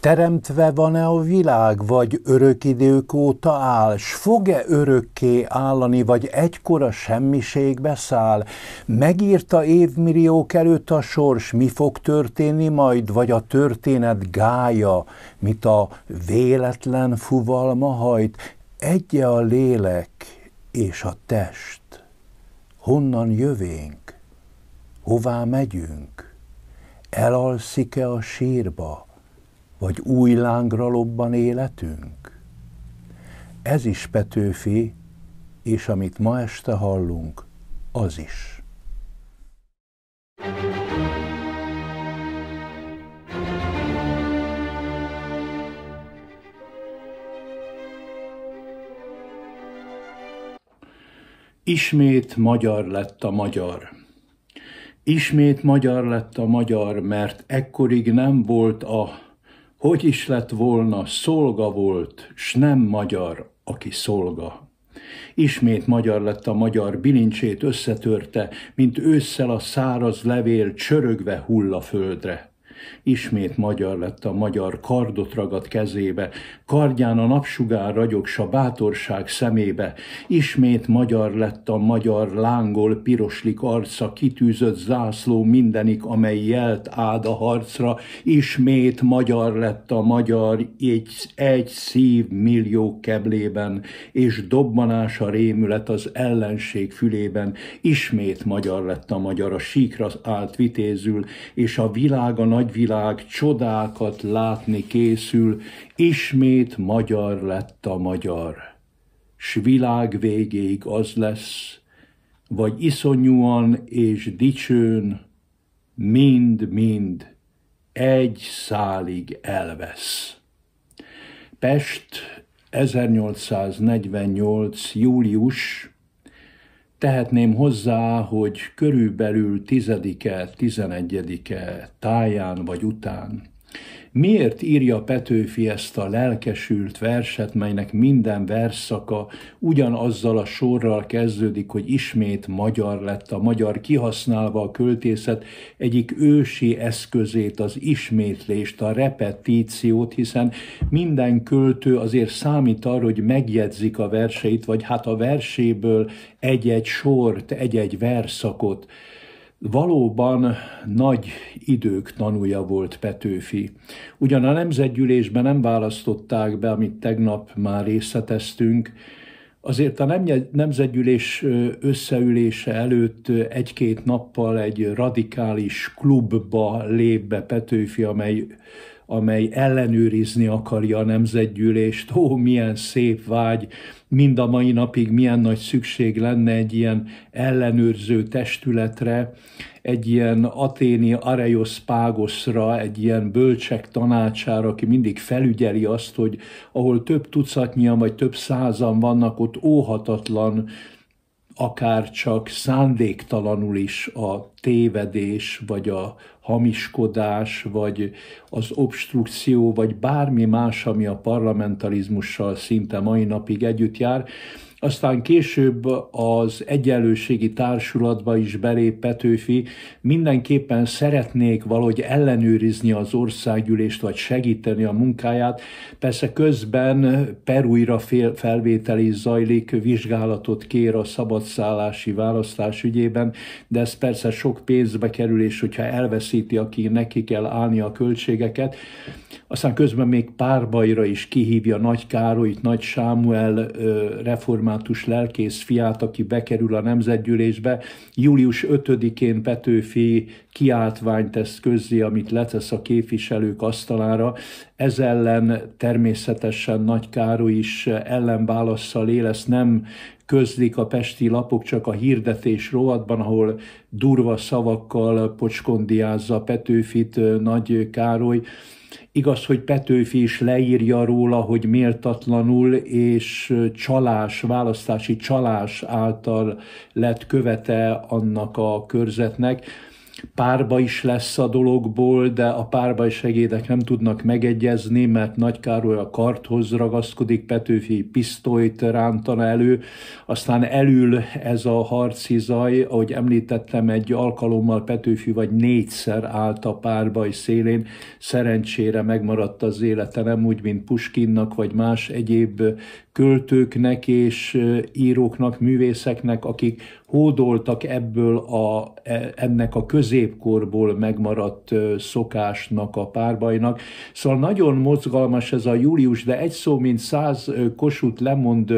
teremtve van-e a világ, vagy örök idők óta áll, s fog-e örökké állani, vagy egykora semmiségbe száll? Megírta évmilliók előtt a sors, mi fog történni majd, vagy a történet gája, mit a véletlen fuvalma hajt? Egye a lélek és a test. Honnan jövénk? Hová megyünk? Elalszik-e a sírba? vagy új lángra lobban életünk? Ez is Petőfi, és amit ma este hallunk, az is. Ismét magyar lett a magyar. Ismét magyar lett a magyar, mert ekkorig nem volt a hogy is lett volna, szolga volt, s nem magyar, aki szolga. Ismét magyar lett a magyar, bilincsét összetörte, mint ősszel a száraz levél csörögve hull a földre. Ismét magyar lett a magyar, kardot ragadt kezébe, kardján a napsugár ragyog, s a bátorság szemébe. Ismét magyar lett a magyar, lángol, piroslik arca, kitűzött zászló mindenik, amely jelt ád a harcra. Ismét magyar lett a magyar, egy, egy szív millió keblében, és a rémület az ellenség fülében. Ismét magyar lett a magyar, a síkra állt vitézül, és a világ a nagy nagyvilág csodákat látni készül, ismét magyar lett a magyar. S világ végéig az lesz, vagy iszonyúan és dicsőn, mind-mind egy szálig elvesz. Pest 1848. július Tehetném hozzá, hogy körülbelül tizedike, tizenegyedike táján vagy után Miért írja Petőfi ezt a lelkesült verset, melynek minden verszaka ugyanazzal a sorral kezdődik, hogy ismét magyar lett a magyar, kihasználva a költészet egyik ősi eszközét, az ismétlést, a repetíciót, hiszen minden költő azért számít arra, hogy megjegyzik a verseit, vagy hát a verséből egy-egy sort, egy-egy verszakot Valóban nagy idők tanúja volt Petőfi. Ugyan a nemzetgyűlésben nem választották be, amit tegnap már részleteztünk, Azért a nemzetgyűlés összeülése előtt egy-két nappal egy radikális klubba lép be Petőfi, amely amely ellenőrizni akarja a nemzetgyűlést. Ó, milyen szép vágy, mind a mai napig milyen nagy szükség lenne egy ilyen ellenőrző testületre, egy ilyen aténi Areios Págoszra, egy ilyen bölcsek tanácsára, aki mindig felügyeli azt, hogy ahol több tucatnyian vagy több százan vannak, ott óhatatlan akár csak szándéktalanul is a tévedés, vagy a hamiskodás, vagy az obstrukció, vagy bármi más, ami a parlamentarizmussal szinte mai napig együtt jár, aztán később az egyenlőségi társulatba is belép Petőfi, mindenképpen szeretnék valahogy ellenőrizni az országgyűlést, vagy segíteni a munkáját. Persze közben Perújra felvételi zajlik, vizsgálatot kér a szabadszállási választás ügyében, de ez persze sok pénzbe kerül, és hogyha elveszíti, aki neki kell állni a költségeket aztán közben még bajra is kihívja Nagy Károlyt, Nagy Sámuel református lelkész fiát, aki bekerül a nemzetgyűlésbe. Július 5-én Petőfi kiáltványt tesz közzé, amit letesz a képviselők asztalára. Ez ellen természetesen Nagy Károly is ellenválaszsal él, ezt nem közlik a pesti lapok csak a hirdetés rovatban, ahol durva szavakkal pocskondiázza Petőfit Nagy Károly. Igaz, hogy Petőfi is leírja róla, hogy méltatlanul és csalás, választási csalás által lett követe annak a körzetnek, párba is lesz a dologból, de a párbaj segédek nem tudnak megegyezni, mert Nagy Károly a karthoz ragaszkodik, Petőfi pisztolyt rántana elő, aztán elül ez a harci zaj, ahogy említettem, egy alkalommal Petőfi vagy négyszer állt a párbaj szélén, szerencsére megmaradt az élete, nem úgy, mint Puskinnak vagy más egyéb költőknek és íróknak, művészeknek, akik hódoltak ebből a, e, ennek a köz középkorból megmaradt szokásnak, a párbajnak. Szóval nagyon mozgalmas ez a július, de egy szó, mint száz kosút lemond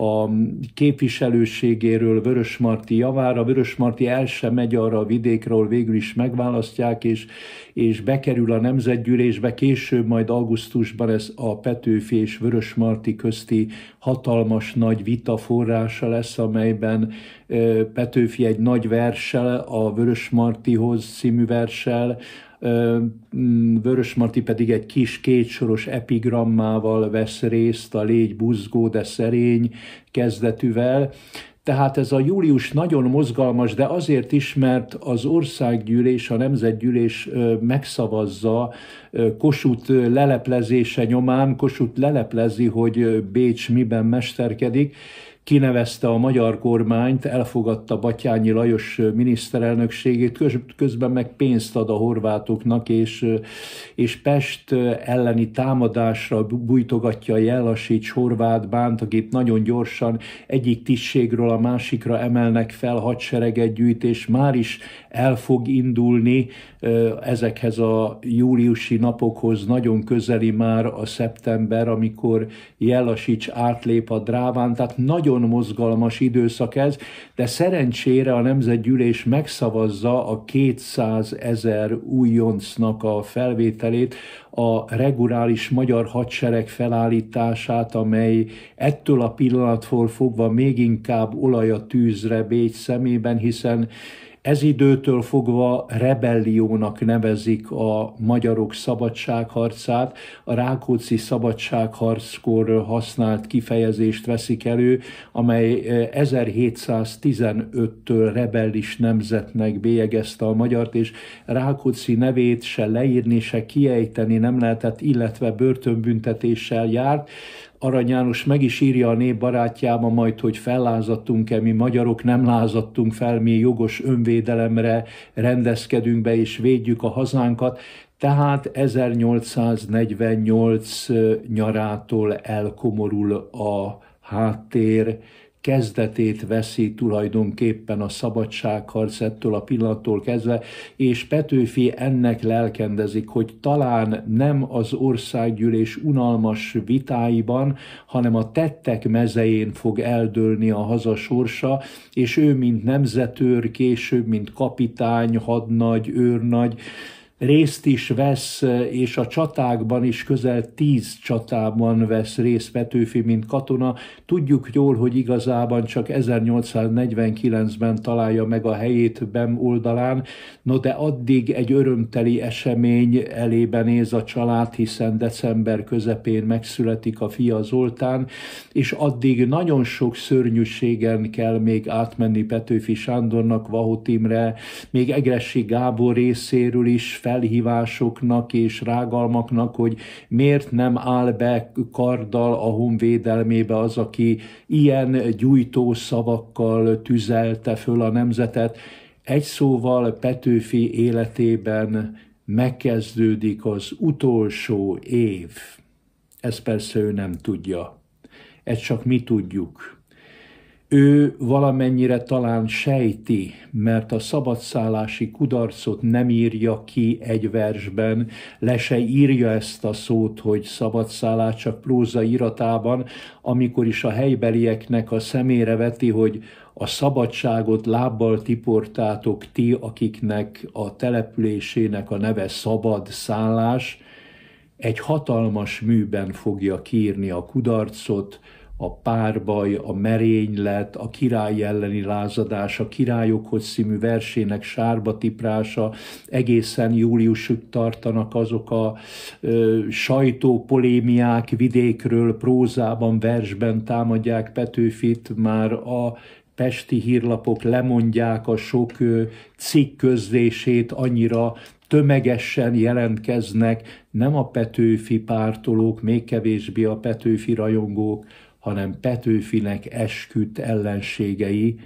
a képviselőségéről Vörösmarty javára. Vörösmarty el sem megy arra a vidékről, végül is megválasztják, és, és bekerül a nemzetgyűlésbe. Később, majd augusztusban ez a Petőfi és Vörösmarty közti hatalmas nagy vita forrása lesz, amelyben Petőfi egy nagy versel a Vörösmartyhoz című versel, Mm, Vörösmarty pedig egy kis kétsoros epigrammával vesz részt, a légy buzgó, de szerény kezdetűvel. Tehát ez a július nagyon mozgalmas, de azért is, mert az országgyűlés, a nemzetgyűlés megszavazza Kosut leleplezése nyomán, Kosut leleplezi, hogy Bécs miben mesterkedik, kinevezte a magyar kormányt, elfogadta Batyányi Lajos miniszterelnökségét, közben meg pénzt ad a horvátoknak, és, és Pest elleni támadásra bújtogatja Jellasics horvát bánt, akit nagyon gyorsan egyik tisztségről a másikra emelnek fel hadsereget gyűjt, és már is el fog indulni ezekhez a júliusi napokhoz nagyon közeli már a szeptember, amikor Jellasics átlép a dráván, tehát nagyon nagyon mozgalmas időszak ez, de szerencsére a Nemzetgyűlés megszavazza a 200 ezer újoncnak a felvételét, a reguláris magyar hadsereg felállítását, amely ettől a pillanattól fogva még inkább olaj a tűzre Bécs szemében, hiszen ez időtől fogva rebelliónak nevezik a magyarok szabadságharcát, a Rákóczi szabadságharckor használt kifejezést veszik elő, amely 1715-től e, rebellis nemzetnek bélyegezte a magyart, és Rákóczi nevét se leírni, se kiejteni nem lehetett, illetve börtönbüntetéssel járt. Arany János meg is írja a nép barátjába majd, hogy fellázadtunk-e, mi magyarok nem lázadtunk fel, mi jogos önvédelemre rendezkedünk be és védjük a hazánkat. Tehát 1848 nyarától elkomorul a háttér, kezdetét veszi tulajdonképpen a szabadságharc ettől a pillanattól kezdve, és Petőfi ennek lelkendezik, hogy talán nem az országgyűlés unalmas vitáiban, hanem a tettek mezején fog eldőlni a haza sorsa, és ő, mint nemzetőr, később, mint kapitány, hadnagy, őrnagy, részt is vesz, és a csatákban is közel tíz csatában vesz részt Petőfi, mint katona. Tudjuk jól, hogy igazában csak 1849-ben találja meg a helyét BEM oldalán, no de addig egy örömteli esemény elébe néz a család, hiszen december közepén megszületik a fia Zoltán, és addig nagyon sok szörnyűségen kell még átmenni Petőfi Sándornak, Vahot Imre, még egressi Gábor részéről is felhívásoknak és rágalmaknak, hogy miért nem áll be karddal a honvédelmébe az, aki ilyen gyújtó szavakkal tüzelte föl a nemzetet. Egy szóval Petőfi életében megkezdődik az utolsó év. Ezt persze ő nem tudja. Ezt csak mi tudjuk ő valamennyire talán sejti, mert a szabadszállási kudarcot nem írja ki egy versben, le se írja ezt a szót, hogy szabadszállás csak próza iratában, amikor is a helybelieknek a szemére veti, hogy a szabadságot lábbal tiportátok ti, akiknek a településének a neve szabad szállás, egy hatalmas műben fogja kiírni a kudarcot, a párbaj, a merénylet, a király elleni lázadás, a királyokhoz szímű versének sárba tiprása, egészen júliusig tartanak azok a ö, sajtópolémiák vidékről, prózában, versben támadják Petőfit, már a pesti hírlapok lemondják a sok cikk közlését, annyira tömegesen jelentkeznek, nem a Petőfi pártolók, még kevésbé a Petőfi rajongók, hanem Petőfinek esküdt ellenségei,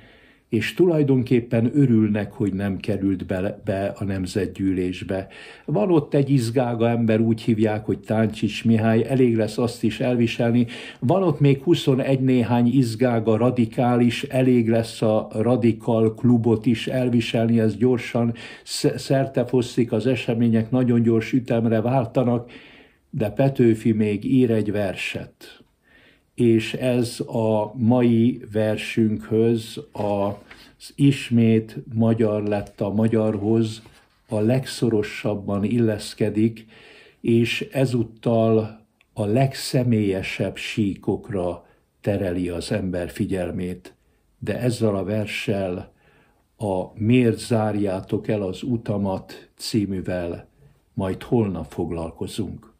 és tulajdonképpen örülnek, hogy nem került be, be a nemzetgyűlésbe. Van ott egy izgága ember, úgy hívják, hogy Táncsics Mihály, elég lesz azt is elviselni. Van ott még 21 néhány izgága radikális, elég lesz a radikal klubot is elviselni, ez gyorsan szertefosszik, az események nagyon gyors ütemre váltanak, de Petőfi még ír egy verset és ez a mai versünkhöz az ismét magyar lett a magyarhoz a legszorosabban illeszkedik, és ezúttal a legszemélyesebb síkokra tereli az ember figyelmét. De ezzel a verssel a Miért zárjátok el az utamat cíművel majd holnap foglalkozunk.